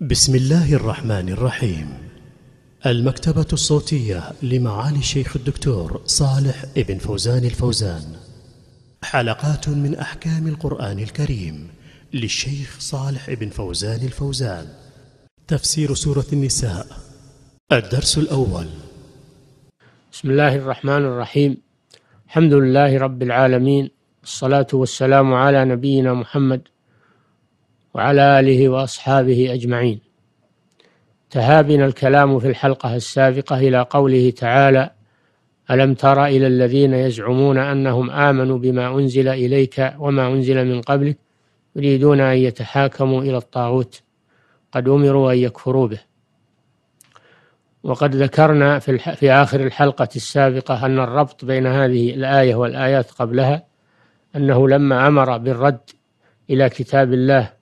بسم الله الرحمن الرحيم المكتبة الصوتية لمعالي الشيخ الدكتور صالح ابن فوزان الفوزان حلقات من أحكام القرآن الكريم للشيخ صالح ابن فوزان الفوزان تفسير سورة النساء الدرس الأول بسم الله الرحمن الرحيم الحمد لله رب العالمين الصلاة والسلام على نبينا محمد وعلى آله وأصحابه أجمعين تهابنا الكلام في الحلقة السابقة إلى قوله تعالى ألم تر إلى الذين يزعمون أنهم آمنوا بما أنزل إليك وما أنزل من قبلك يريدون أن يتحاكموا إلى الطاغوت قد أمروا أن يكفروا به وقد ذكرنا في, الح... في آخر الحلقة السابقة أن الربط بين هذه الآية والآيات قبلها أنه لما أمر بالرد إلى كتاب الله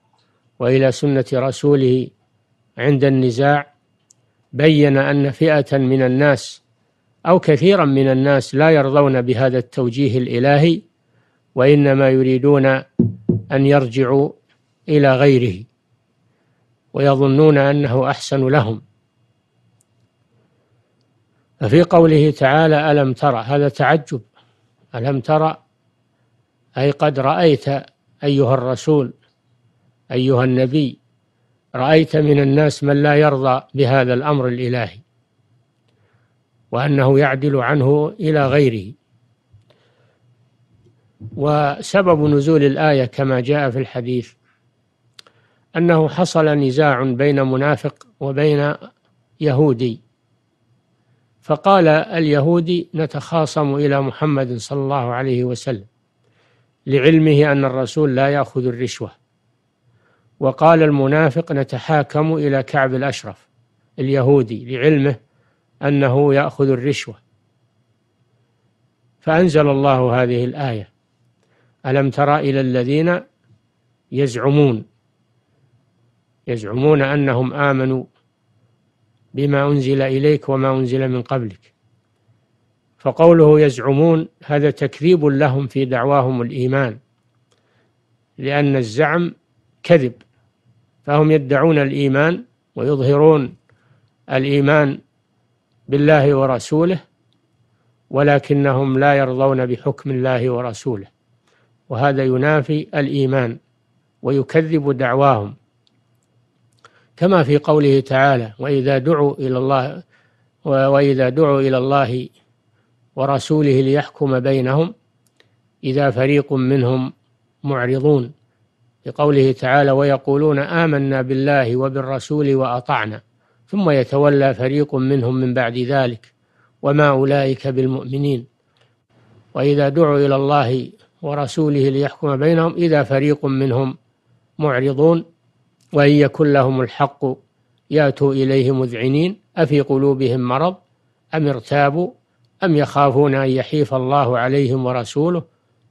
والى سنه رسوله عند النزاع بين ان فئه من الناس او كثيرا من الناس لا يرضون بهذا التوجيه الالهي وانما يريدون ان يرجعوا الى غيره ويظنون انه احسن لهم ففي قوله تعالى الم ترى هذا تعجب الم ترى اي قد رايت ايها الرسول أيها النبي رأيت من الناس من لا يرضى بهذا الأمر الإلهي وأنه يعدل عنه إلى غيره وسبب نزول الآية كما جاء في الحديث أنه حصل نزاع بين منافق وبين يهودي فقال اليهودي نتخاصم إلى محمد صلى الله عليه وسلم لعلمه أن الرسول لا يأخذ الرشوة وقال المنافق نتحاكم إلى كعب الأشرف اليهودي لعلمه أنه يأخذ الرشوة فأنزل الله هذه الآية ألم تر إلى الذين يزعمون يزعمون أنهم آمنوا بما أنزل إليك وما أنزل من قبلك فقوله يزعمون هذا تكذيب لهم في دعواهم الإيمان لأن الزعم كذب فهم يدعون الإيمان ويظهرون الإيمان بالله ورسوله ولكنهم لا يرضون بحكم الله ورسوله وهذا ينافي الإيمان ويكذب دعواهم كما في قوله تعالى وإذا دعوا إلى الله وإذا دعوا إلى الله ورسوله ليحكم بينهم إذا فريق منهم معرضون لقوله تعالى ويقولون آمنا بالله وبالرسول وأطعنا ثم يتولى فريق منهم من بعد ذلك وما أولئك بالمؤمنين وإذا دعوا إلى الله ورسوله ليحكم بينهم إذا فريق منهم معرضون وإن يكن لهم الحق ياتوا إليه مذعنين أفي قلوبهم مرض أم ارتابوا أم يخافون أن يحيف الله عليهم ورسوله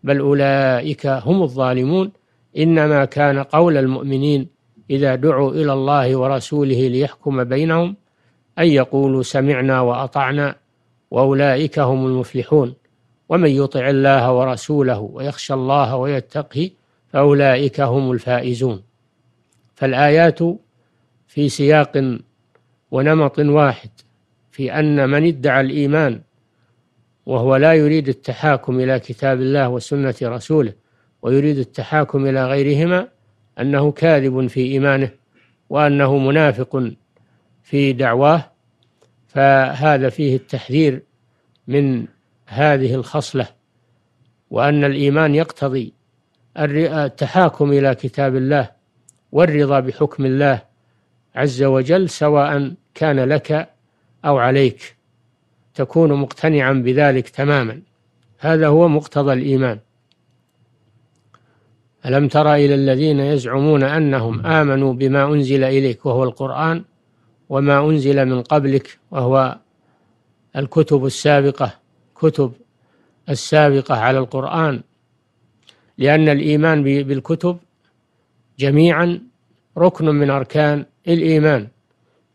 بل أولئك هم الظالمون إنما كان قول المؤمنين إذا دعوا إلى الله ورسوله ليحكم بينهم أن يقولوا سمعنا وأطعنا وأولئك هم المفلحون ومن يطع الله ورسوله ويخشى الله ويتقه فأولئك هم الفائزون فالآيات في سياق ونمط واحد في أن من ادعى الإيمان وهو لا يريد التحاكم إلى كتاب الله وسنة رسوله ويريد التحاكم إلى غيرهما أنه كاذب في إيمانه وأنه منافق في دعواه فهذا فيه التحذير من هذه الخصلة وأن الإيمان يقتضي التحاكم إلى كتاب الله والرضا بحكم الله عز وجل سواء كان لك أو عليك تكون مقتنعا بذلك تماما هذا هو مقتضى الإيمان ألم تر إلى الذين يزعمون أنهم آمنوا بما أنزل إليك وهو القرآن وما أنزل من قبلك وهو الكتب السابقة كتب السابقة على القرآن لأن الإيمان بالكتب جميعا ركن من أركان الإيمان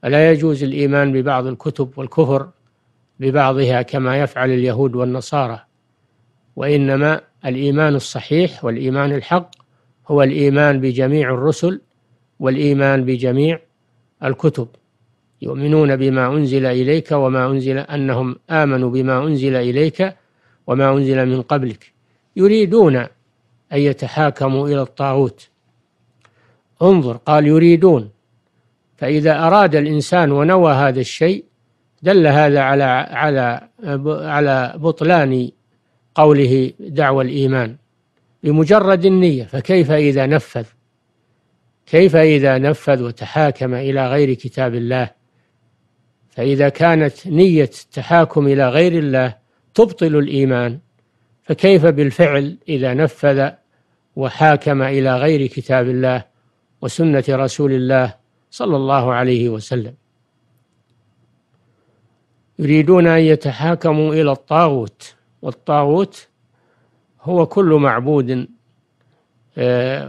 فلا يجوز الإيمان ببعض الكتب والكفر ببعضها كما يفعل اليهود والنصارى وإنما الإيمان الصحيح والإيمان الحق هو الإيمان بجميع الرسل والإيمان بجميع الكتب يؤمنون بما أنزل إليك وما أنزل أنهم آمنوا بما أنزل إليك وما أنزل من قبلك يريدون أن يتحاكموا إلى الطاغوت انظر قال يريدون فإذا أراد الإنسان ونوى هذا الشيء دل هذا على على على بطلان قوله دعوى الإيمان بمجرد النية فكيف إذا نفذ كيف إذا نفذ وتحاكم إلى غير كتاب الله فإذا كانت نية التحاكم إلى غير الله تبطل الإيمان فكيف بالفعل إذا نفذ وحاكم إلى غير كتاب الله وسنة رسول الله صلى الله عليه وسلم يريدون أن يتحاكموا إلى الطاغوت والطاغوت هو كل معبود آه،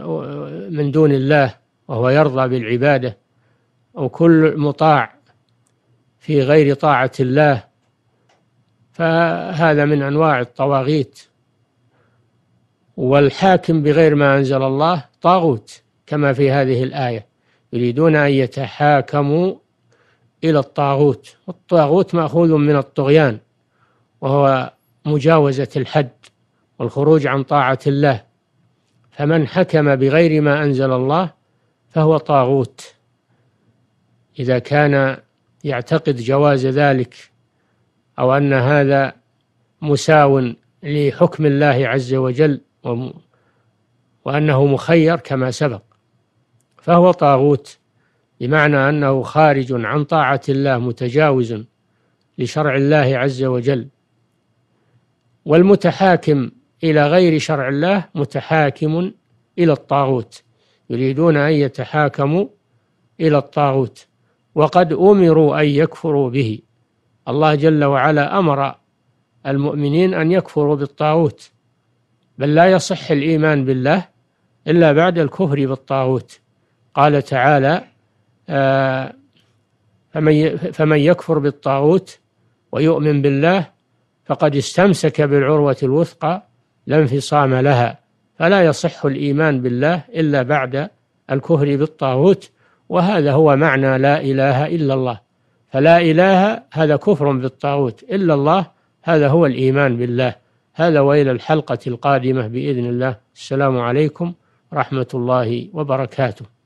من دون الله وهو يرضى بالعبادة أو كل مطاع في غير طاعة الله فهذا من أنواع الطواغيت والحاكم بغير ما أنزل الله طاغوت كما في هذه الآية يريدون أن يتحاكموا إلى الطاغوت والطاغوت مأخوذ من الطغيان وهو مجاوزة الحد والخروج عن طاعة الله فمن حكم بغير ما أنزل الله فهو طاغوت إذا كان يعتقد جواز ذلك أو أن هذا مساو لحكم الله عز وجل وأنه مخير كما سبق فهو طاغوت بمعنى أنه خارج عن طاعة الله متجاوز لشرع الله عز وجل والمتحاكم إلى غير شرع الله متحاكم إلى الطاغوت يريدون أن يتحاكموا إلى الطاغوت وقد أمروا أن يكفروا به الله جل وعلا أمر المؤمنين أن يكفروا بالطاغوت بل لا يصح الإيمان بالله إلا بعد الكفر بالطاغوت قال تعالى آه فمن يكفر بالطاغوت ويؤمن بالله فقد استمسك بالعروة الوثقى لا انفصام لها فلا يصح الإيمان بالله إلا بعد الكفر بالطاغوت وهذا هو معنى لا إله إلا الله فلا إله هذا كفر بالطاغوت إلا الله هذا هو الإيمان بالله هذا وإلى الحلقة القادمة بإذن الله السلام عليكم ورحمة الله وبركاته